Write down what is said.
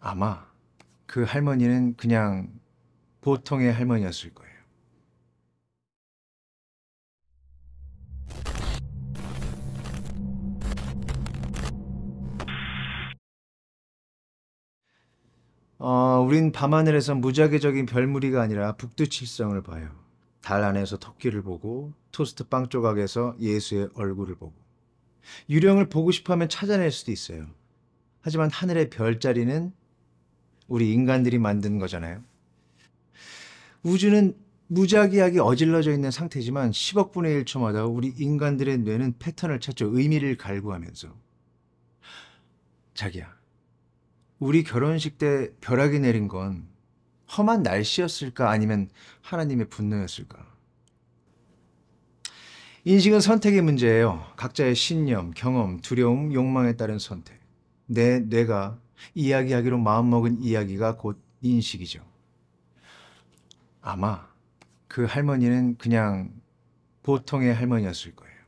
아마 그 할머니는 그냥 보통의 할머니였을 거예요. 어, 우린 밤하늘에서 무작위적인 별무리가 아니라 북두칠성을 봐요. 달 안에서 토끼를 보고 토스트 빵 조각에서 예수의 얼굴을 보고 유령을 보고 싶어하면 찾아낼 수도 있어요. 하지만 하늘의 별자리는 우리 인간들이 만든 거잖아요. 우주는 무작위하게 어질러져 있는 상태지만 10억 분의 1초마다 우리 인간들의 뇌는 패턴을 찾죠. 의미를 갈구하면서. 자기야, 우리 결혼식 때 벼락이 내린 건 험한 날씨였을까 아니면 하나님의 분노였을까? 인식은 선택의 문제예요. 각자의 신념, 경험, 두려움, 욕망에 따른 선택. 내 뇌가 이야기하기로 마음먹은 이야기가 곧 인식이죠. 아마 그 할머니는 그냥 보통의 할머니였을 거예요.